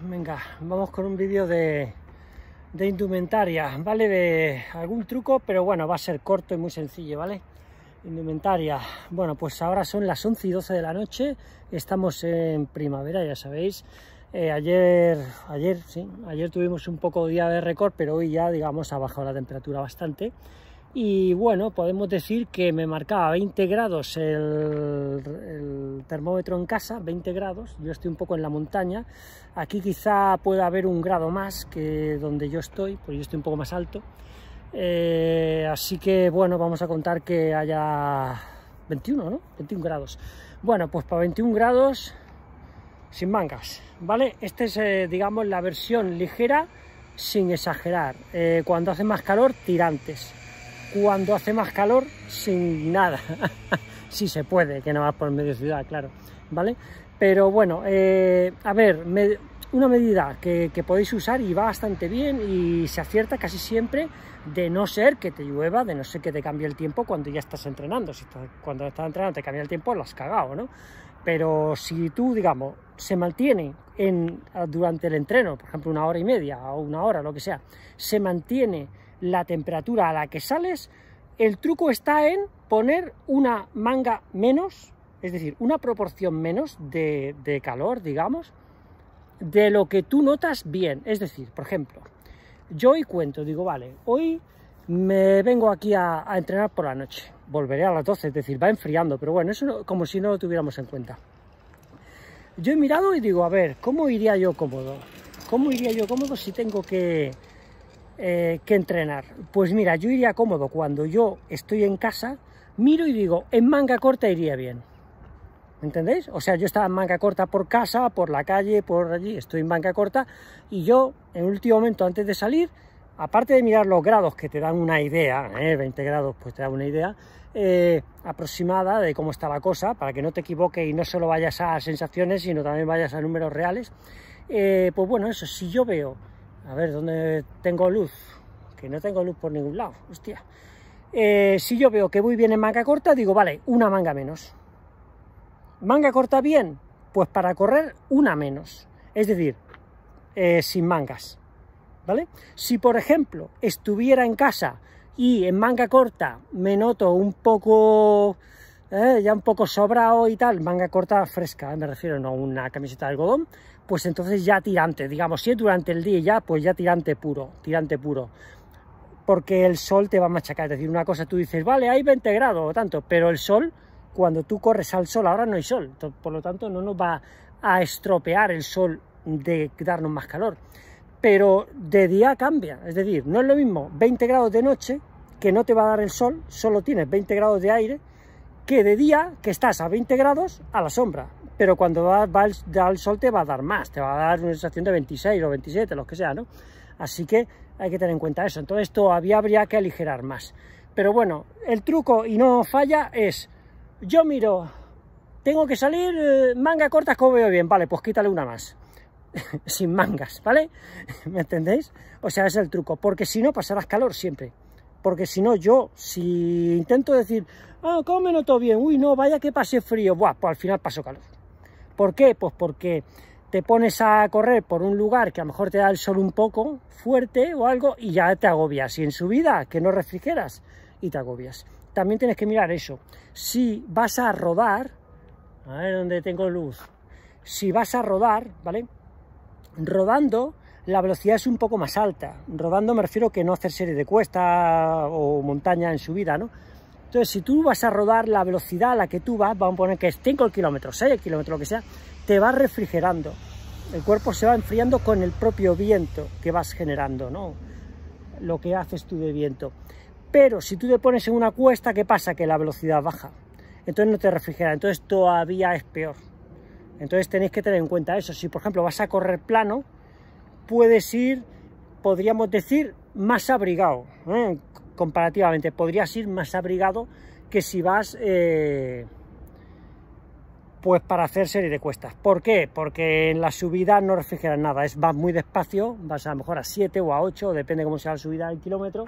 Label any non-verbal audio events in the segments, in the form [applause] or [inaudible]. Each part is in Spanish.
Venga, vamos con un vídeo de, de indumentaria, ¿vale? De algún truco, pero bueno, va a ser corto y muy sencillo, ¿vale? Indumentaria. Bueno, pues ahora son las 11 y 12 de la noche, estamos en primavera, ya sabéis. Eh, ayer, ayer, sí, ayer tuvimos un poco día de récord, pero hoy ya, digamos, ha bajado la temperatura bastante y bueno, podemos decir que me marcaba 20 grados el, termómetro en casa, 20 grados, yo estoy un poco en la montaña, aquí quizá pueda haber un grado más que donde yo estoy, porque yo estoy un poco más alto, eh, así que bueno, vamos a contar que haya 21, ¿no? 21 grados. Bueno, pues para 21 grados, sin mangas, ¿vale? Esta es, eh, digamos, la versión ligera sin exagerar, eh, cuando hace más calor, tirantes cuando hace más calor sin nada. [laughs] si se puede, que no vas por medio ciudad, claro. ¿Vale? Pero bueno, eh, a ver, una medida que, podéis usar y va bastante bien y se acierta casi siempre de no ser que te llueva, de no ser que te cambie el tiempo cuando ya estás entrenando. Si cuando estás entrenando te cambia el tiempo, lo has cagado, ¿no? Pero si tú, digamos, se mantiene en, durante el entreno, por ejemplo, una hora y media o una hora, lo que sea, se mantiene la temperatura a la que sales, el truco está en poner una manga menos, es decir, una proporción menos de, calor, digamos, de lo que tú notas bien. Es decir, por ejemplo, yo hoy cuento, digo, vale, hoy me vengo aquí a, entrenar por la noche. Volveré a las 12, es decir, va enfriando, pero bueno, eso como si no lo tuviéramos en cuenta. Yo he mirado y digo, a ver, ¿cómo iría yo cómodo? ¿Cómo iría yo cómodo si tengo que, eh, que entrenar? Pues mira, yo iría cómodo cuando yo estoy en casa, miro y digo, en manga corta iría bien. ¿Entendéis? O sea, yo estaba en manga corta por casa, por la calle, por allí, estoy en manga corta y yo, en último momento, antes de salir, aparte de mirar los grados que te dan una idea, 20 ¿eh? grados pues te da una idea eh, aproximada de cómo está la cosa, para que no te equivoques y no solo vayas a sensaciones, sino también vayas a números reales, pues bueno, eso, si yo veo a ver, ¿dónde tengo luz? Que no tengo luz por ningún lado, hostia. Eh, si yo veo que voy bien en manga corta, digo, vale, una manga menos. ¿Manga corta bien? Pues para correr, una menos. Es decir, eh, sin mangas. ¿Vale? Si, por ejemplo, estuviera en casa y en manga corta me noto un poco... Eh, ya un poco sobrado y tal, manga corta fresca, me refiero, a una camiseta de algodón, pues entonces ya tirante, digamos, si es durante el día ya, pues ya tirante puro, tirante puro, porque el sol te va a machacar, es decir, una cosa tú dices, vale, hay 20 grados o tanto, pero el sol, cuando tú corres al sol, ahora no hay sol, por lo tanto no nos va a estropear el sol de darnos más calor, pero de día cambia, es decir, no es lo mismo 20 grados de noche, que no te va a dar el sol, solo tienes 20 grados de aire, que de día que estás a 20 grados a la sombra, pero cuando va, al sol te va a dar más, te va a dar una sensación de 26 o 27, los que sea, ¿no? Así que hay que tener en cuenta eso. Entonces todavía habría que aligerar más. Pero bueno, el truco y no falla es, yo miro, tengo que salir eh, manga corta, como veo bien, vale, pues quítale una más. [laughs] Sin mangas, ¿vale? [laughs] ¿Me entendéis? O sea, es el truco, porque si no pasarás calor siempre. Porque si no, yo, si intento decir, ah, ¿cómo me noto bien? Uy, no, vaya que pase frío. Buah, pues al final paso calor. ¿Por qué? Pues porque te pones a correr por un lugar que a lo mejor te da el sol un poco fuerte o algo y ya te agobias. Y en subida, que no refrigeras y te agobias. También tienes que mirar eso. Si vas a rodar, a ver dónde tengo luz. Si vas a rodar, ¿vale? Rodando, la velocidad es un poco más alta. Rodando me refiero que no hacer serie de cuesta o montaña en subida, ¿no? Entonces, si tú vas a rodar la velocidad a la que tú vas, vamos a poner que es 5 kilómetros, 6 kilómetros, lo que sea, te va refrigerando. El cuerpo se va enfriando con el propio viento que vas generando, ¿no? Lo que haces tú de viento. Pero si tú te pones en una cuesta, ¿qué pasa? Que la velocidad baja. Entonces no te refrigera, entonces todavía es peor. Entonces tenéis que tener en cuenta eso. Si, por ejemplo, vas a correr plano, puedes ir, podríamos decir, más abrigado. ¿eh? comparativamente podrías ir más abrigado que si vas eh, pues para hacer serie de cuestas. ¿Por qué? Porque en la subida no refrigeras nada, es, vas muy despacio, vas a lo mejor a 7 o a 8, depende cómo sea la subida del kilómetro,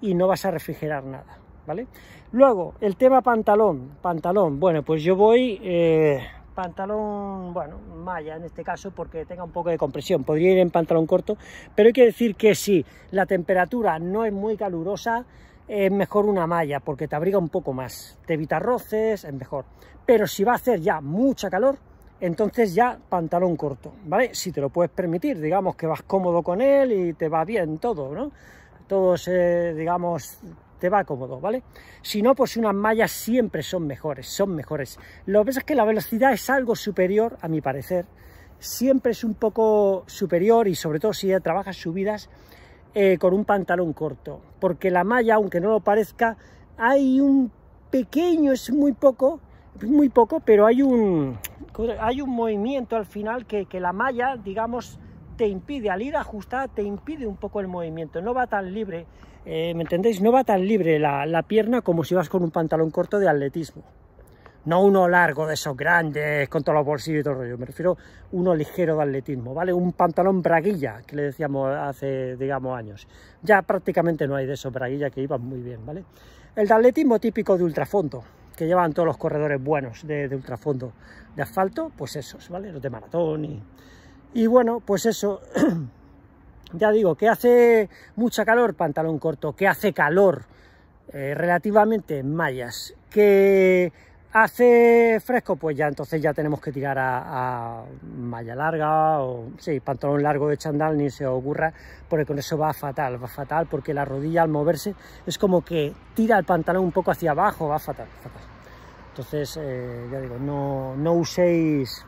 y no vas a refrigerar nada, ¿vale? Luego, el tema pantalón, pantalón, bueno, pues yo voy... Eh, pantalón, bueno, malla en este caso, porque tenga un poco de compresión. Podría ir en pantalón corto, pero hay que decir que si la temperatura no es muy calurosa, es mejor una malla, porque te abriga un poco más. Te evita roces, es mejor. Pero si va a hacer ya mucha calor, entonces ya pantalón corto, ¿vale? Si te lo puedes permitir, digamos que vas cómodo con él y te va bien todo, ¿no? Todo digamos, te va cómodo, ¿vale? Si no, pues unas mallas siempre son mejores, son mejores. Lo que es que la velocidad es algo superior, a mi parecer, siempre es un poco superior y sobre todo si trabajas subidas eh, con un pantalón corto, porque la malla, aunque no lo parezca, hay un pequeño, es muy poco, muy poco, pero hay un, hay un movimiento al final que la malla, digamos, te impide, al ir ajustada, te impide un poco el movimiento, no va tan libre, eh, ¿me entendéis? No va tan libre la, la pierna como si vas con un pantalón corto de atletismo. No uno largo de esos grandes, con todos los bolsillos y todo rollo. Me refiero uno ligero de atletismo, ¿vale? Un pantalón braguilla, que le decíamos hace, digamos, años. Ya prácticamente no hay de esos braguilla que iban muy bien, ¿vale? El de atletismo típico de ultrafondo, que llevan todos los corredores buenos de, de ultrafondo de asfalto, pues esos, ¿vale? Los de maratón y y bueno, pues eso, [clears throat] ya digo, que hace mucha calor, pantalón corto, que hace calor eh, relativamente mallas, que hace fresco, pues ya entonces ya tenemos que tirar a, malla larga o sí, pantalón largo de chandal, ni se ocurra, porque con eso va fatal, va fatal, porque la rodilla al moverse es como que tira el pantalón un poco hacia abajo, va fatal, fatal. Entonces, eh, ya digo, no uséis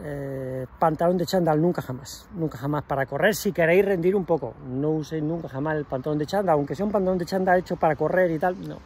eh, pantalón de chándal nunca jamás, nunca jamás. Para correr, si queréis rendir un poco, no uséis nunca jamás el pantalón de chándal, aunque sea un pantalón de chándal hecho para correr y tal, no.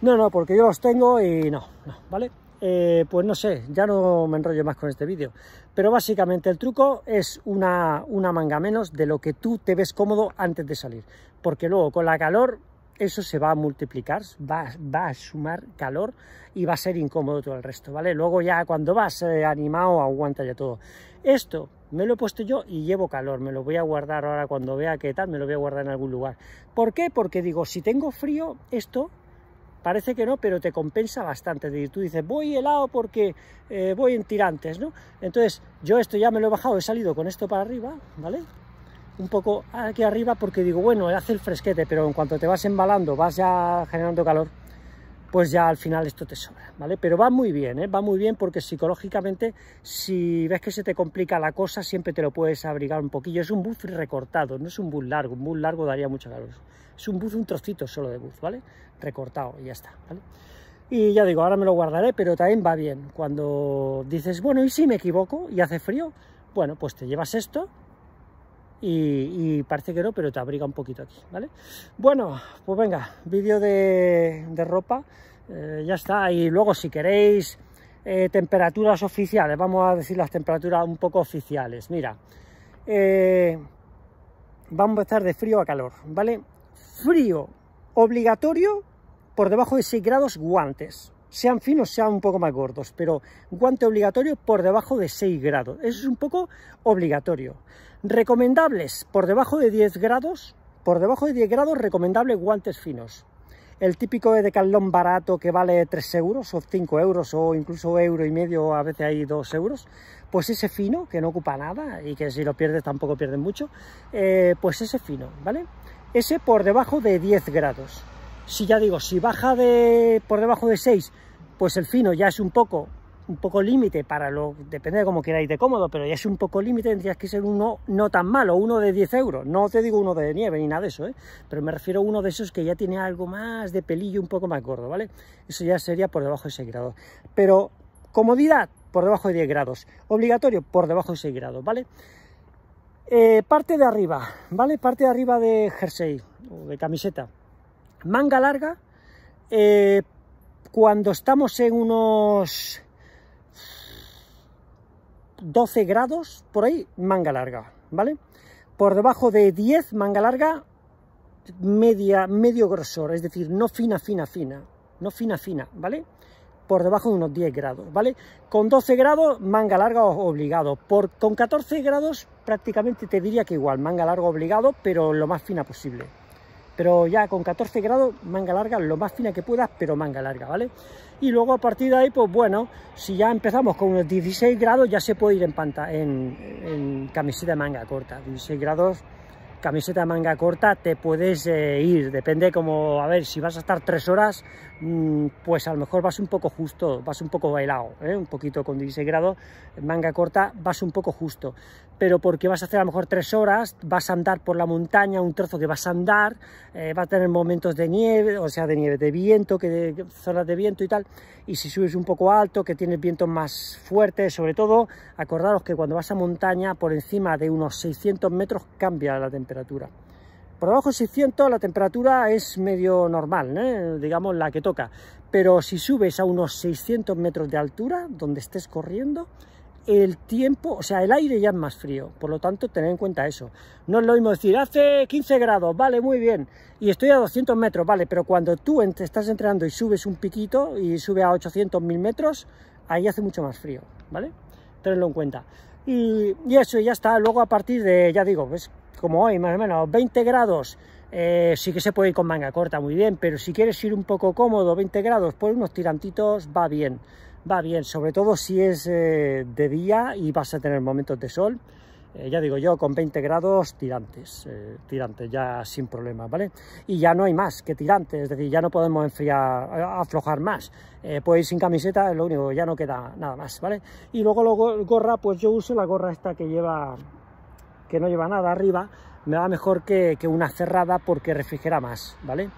No, no, porque yo los tengo y no, no, ¿vale? Eh, pues no sé, ya no me enrollo más con este vídeo. Pero básicamente el truco es una manga menos de lo que tú te ves cómodo antes de salir. Porque luego con la calor eso se va a multiplicar, va, va, a sumar calor y va a ser incómodo todo el resto, ¿vale? Luego ya cuando vas eh, animado aguanta ya todo. Esto me lo he puesto yo y llevo calor, me lo voy a guardar ahora cuando vea qué tal, me lo voy a guardar en algún lugar. ¿Por qué? Porque digo, si tengo frío, esto parece que no, pero te compensa bastante. tú dices, voy helado porque eh, voy en tirantes, ¿no? Entonces, yo esto ya me lo he bajado, he salido con esto para arriba, ¿vale? un poco aquí arriba porque digo, bueno, hace el fresquete, pero en cuanto te vas embalando, vas ya generando calor, pues ya al final esto te sobra, ¿vale? Pero va muy bien, ¿eh? va muy bien porque psicológicamente si ves que se te complica la cosa siempre te lo puedes abrigar un poquillo. Es un buff recortado, no es un buff largo, un buff largo daría mucho calor. Es un buff, un trocito solo de buff, ¿vale? Recortado y ya está, ¿vale? Y ya digo, ahora me lo guardaré, pero también va bien. Cuando dices, bueno, ¿y si me equivoco y hace frío? Bueno, pues te llevas esto, y, parece que no, pero te abriga un poquito aquí, ¿vale? Bueno, pues venga, vídeo de, ropa, eh, ya está, y luego si queréis eh, temperaturas oficiales, vamos a decir las temperaturas un poco oficiales, mira, eh, vamos a estar de frío a calor, ¿vale? Frío obligatorio por debajo de 6 grados guantes, sean finos, sean un poco más gordos, pero guante obligatorio por debajo de 6 grados. Eso es un poco obligatorio. Recomendables por debajo de 10 grados, por debajo de 10 grados recomendables guantes finos. El típico de calón barato que vale 3 euros o 5 euros o incluso euro y medio, a veces hay 2 euros, pues ese fino, que no ocupa nada y que si lo pierdes tampoco pierdes mucho, eh, pues ese fino, ¿vale? Ese por debajo de 10 grados si ya digo, si baja de por debajo de 6, pues el fino ya es un poco un poco límite para lo, depende de cómo queráis de cómodo, pero ya es un poco límite, tendrías que ser uno no tan malo, uno de 10 euros, no te digo uno de nieve ni nada de eso, ¿eh? pero me refiero a uno de esos que ya tiene algo más de pelillo, un poco más gordo, ¿vale? Eso ya sería por debajo de 6 grados, pero comodidad por debajo de 10 grados, obligatorio por debajo de 6 grados, ¿vale? Eh, parte de arriba, ¿vale? Parte de arriba de jersey o de camiseta, manga larga, eh, cuando estamos en unos 12 grados, por ahí, manga larga, ¿vale? Por debajo de 10, manga larga, media, medio grosor, es decir, no fina, fina, fina, no fina, fina, ¿vale? Por debajo de unos 10 grados, ¿vale? Con 12 grados, manga larga obligado. Por, con 14 grados, prácticamente te diría que igual, manga larga obligado, pero lo más fina posible pero ya con 14 grados, manga larga, lo más fina que puedas, pero manga larga, ¿vale? Y luego a partir de ahí, pues bueno, si ya empezamos con unos 16 grados, ya se puede ir en, en, camiseta de manga corta. 16 grados, camiseta de manga corta, te puedes eh, ir, depende como, a ver, si vas a estar tres horas, mm, pues a lo mejor vas un poco justo, vas un poco bailado, ¿eh? un poquito con 16 grados, manga corta, vas un poco justo pero porque vas a hacer a lo mejor tres horas, vas a andar por la montaña, un trozo que vas a andar, eh, va a tener momentos de nieve, o sea, de nieve, de viento, que de, zonas de viento y tal, y si subes un poco alto, que tienes vientos más fuertes, sobre todo, acordaros que cuando vas a montaña, por encima de unos 600 metros cambia la temperatura. Por abajo de 600 la temperatura es medio normal, ¿eh? digamos la que toca, pero si subes a unos 600 metros de altura, donde estés corriendo, el tiempo, o sea, el aire ya es más frío, por lo tanto, tener en cuenta eso. No es lo mismo decir, hace 15 grados, vale, muy bien, y estoy a 200 metros, vale, pero cuando tú estás entrenando y subes un piquito y sube a 800, mil metros, ahí hace mucho más frío, ¿vale? Tenedlo en cuenta. Y, eso, ya está. Luego, a partir de, ya digo, es como hoy, más o menos, 20 grados, eh, sí que se puede ir con manga corta, muy bien, pero si quieres ir un poco cómodo, 20 grados, pues unos tirantitos va bien va bien, sobre todo si es eh, de día y vas a tener momentos de sol. Eh, ya digo yo, con 20 grados tirantes, eh, tirantes ya sin problemas, ¿vale? Y ya no hay más que tirantes, es decir, ya no podemos enfriar, aflojar más. pues sin camiseta es lo único, ya no queda nada más, ¿vale? Y luego la gorra, pues yo uso la gorra esta que lleva, que no lleva nada arriba, me va mejor que una cerrada porque refrigera más, ¿vale?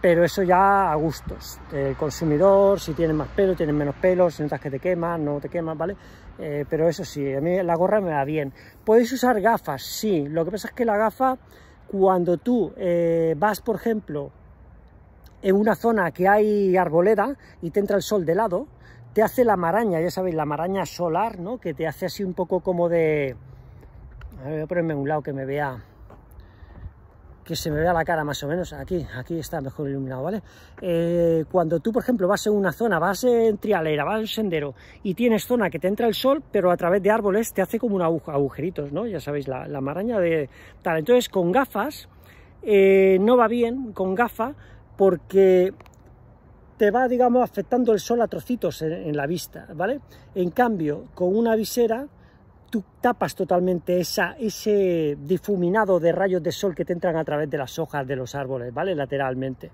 pero eso ya a gustos. El consumidor, si tienes más pelo, tienes menos pelo, si notas que te quemas, no te quemas, ¿vale? Eh, pero eso sí, a mí la gorra me va bien. ¿Podéis usar gafas? Sí. Lo que pasa es que la gafa, cuando tú eh, vas, por ejemplo, en una zona que hay arboleda y te entra el sol de lado, te hace la maraña, ya sabéis, la maraña solar, ¿no? Que te hace así un poco como de... A ver, voy a ponerme a un lado que me vea que se me vea la cara más o menos, aquí, aquí está mejor iluminado, ¿vale? Eh, cuando tú, por ejemplo, vas en una zona, vas en trialera, vas en sendero y tienes zona que te entra el sol, pero a través de árboles te hace como un agujerito, agujeritos, ¿no? Ya sabéis, la, maraña de tal. Entonces, con gafas eh, no va bien, con gafa, porque te va, digamos, afectando el sol a trocitos en la vista, ¿vale? En cambio, con una visera tú tapas totalmente esa, ese difuminado de rayos de sol que te entran a través de las hojas de los árboles, ¿vale? Lateralmente.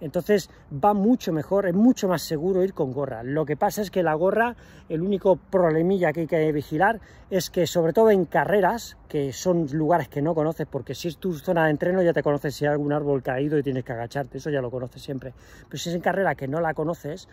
Entonces va mucho mejor, es mucho más seguro ir con gorra. Lo que pasa es que la gorra, el único problemilla que hay que vigilar es que sobre todo en carreras, que son lugares que no conoces, porque si es tu zona de entreno ya te conoces si hay algún árbol caído y tienes que agacharte, eso ya lo conoces siempre. Pero si es en carrera que no la conoces,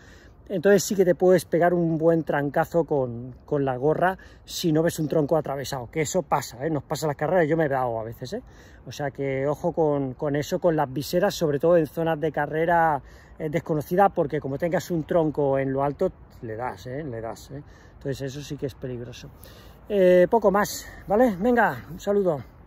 entonces sí que te puedes pegar un buen trancazo con, la gorra si no ves un tronco atravesado, que eso pasa, ¿eh? nos pasa las carreras, yo me he dado a veces, ¿eh? o sea que ojo con, eso, con las viseras, sobre todo en zonas de carrera eh, desconocidas, desconocida, porque como tengas un tronco en lo alto, le das, ¿eh? le das, entonces eso sí que es peligroso. poco más, ¿vale? Venga, un saludo.